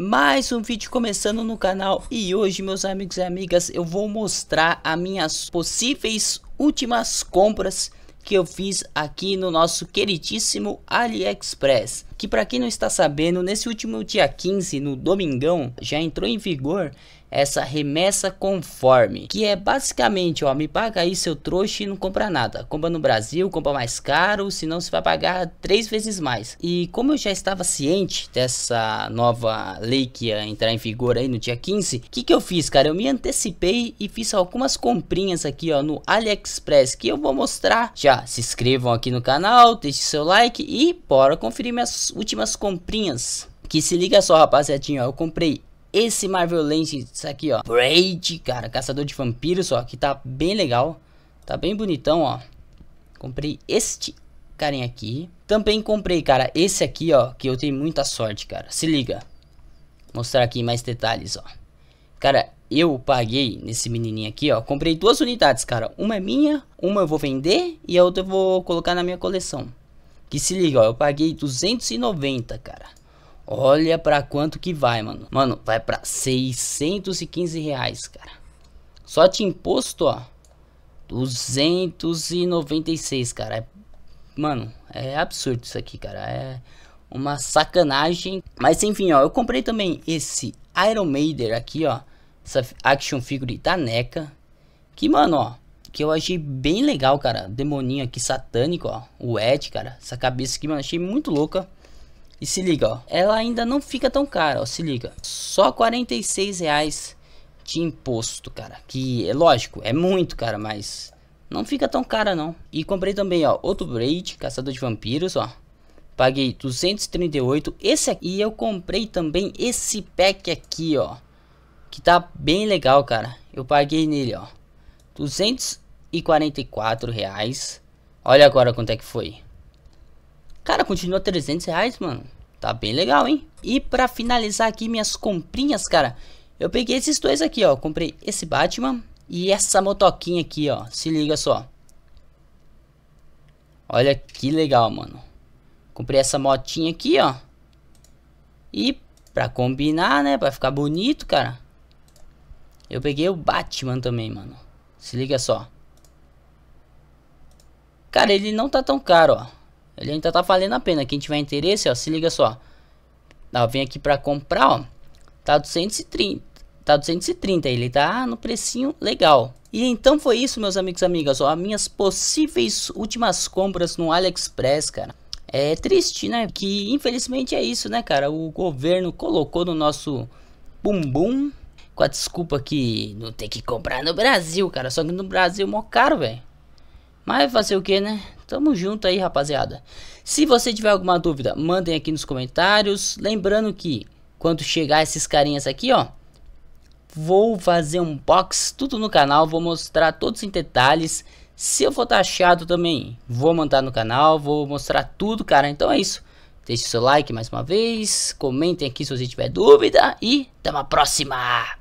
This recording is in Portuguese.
Mais um vídeo começando no canal e hoje meus amigos e amigas eu vou mostrar as minhas possíveis últimas compras que eu fiz aqui no nosso queridíssimo AliExpress que para quem não está sabendo, nesse último dia 15, no domingão, já entrou em vigor essa remessa conforme, que é basicamente, ó, me paga aí seu trouxa e não compra nada. Compra no Brasil, compra mais caro, senão você vai pagar três vezes mais. E como eu já estava ciente dessa nova lei que ia entrar em vigor aí no dia 15, o que que eu fiz, cara? Eu me antecipei e fiz algumas comprinhas aqui, ó, no AliExpress, que eu vou mostrar já. Se inscrevam aqui no canal, deixe seu like e bora conferir minhas últimas comprinhas. Que se liga só, rapaziadinho, ó, eu comprei esse Marvel Legends aqui, ó. Braid, cara, caçador de vampiros, ó, que tá bem legal. Tá bem bonitão, ó. Comprei este carinha aqui. Também comprei, cara, esse aqui, ó, que eu tenho muita sorte, cara. Se liga. Vou mostrar aqui mais detalhes, ó. Cara, eu paguei nesse menininho aqui, ó. Comprei duas unidades, cara. Uma é minha, uma eu vou vender e a outra eu vou colocar na minha coleção. Que se liga, ó, eu paguei 290, cara. Olha pra quanto que vai, mano. Mano, vai pra 615 reais, cara. Só de imposto, ó. 296, cara. É... Mano, é absurdo isso aqui, cara. É uma sacanagem. Mas enfim, ó. Eu comprei também esse Iron Maiden aqui, ó. Essa action figure da NECA. Que, mano, ó que eu achei bem legal, cara. Demoninho aqui satânico, ó. O Ed, cara. Essa cabeça aqui, mano, achei muito louca. E se liga, ó. Ela ainda não fica tão cara, ó. Se liga. Só 46 reais de imposto, cara. Que é lógico, é muito, cara, mas não fica tão cara, não. E comprei também, ó, outro Braid, Caçador de Vampiros, ó. Paguei 238. Esse aqui, e eu comprei também esse pack aqui, ó. Que tá bem legal, cara. Eu paguei nele, ó. 244 reais. Olha agora quanto é que foi. Cara, continua 300 reais, mano. Tá bem legal, hein? E pra finalizar aqui minhas comprinhas, cara. Eu peguei esses dois aqui, ó. Comprei esse Batman e essa motoquinha aqui, ó. Se liga só. Olha que legal, mano. Comprei essa motinha aqui, ó. E pra combinar, né? Pra ficar bonito, cara. Eu peguei o Batman também, mano. Se liga só. Cara, ele não tá tão caro, ó. Ele ainda tá valendo a pena. Quem tiver interesse, ó, se liga só. Ó, vem aqui pra comprar, ó. Tá 230. Tá 230. Ele tá no precinho legal. E então foi isso, meus amigos e amigas. Ó, as minhas possíveis últimas compras no AliExpress, cara. É triste, né? Que infelizmente é isso, né, cara? O governo colocou no nosso bumbum com a desculpa que não tem que comprar no Brasil, cara. Só que no Brasil é mó caro, velho. Mas fazer o que, né? Tamo junto aí, rapaziada. Se você tiver alguma dúvida, mandem aqui nos comentários. Lembrando que quando chegar esses carinhas aqui, ó. Vou fazer um box tudo no canal, vou mostrar todos em detalhes. Se eu for taxado também, vou mandar no canal, vou mostrar tudo, cara. Então é isso. Deixe seu like mais uma vez, comentem aqui se você tiver dúvida e até uma próxima!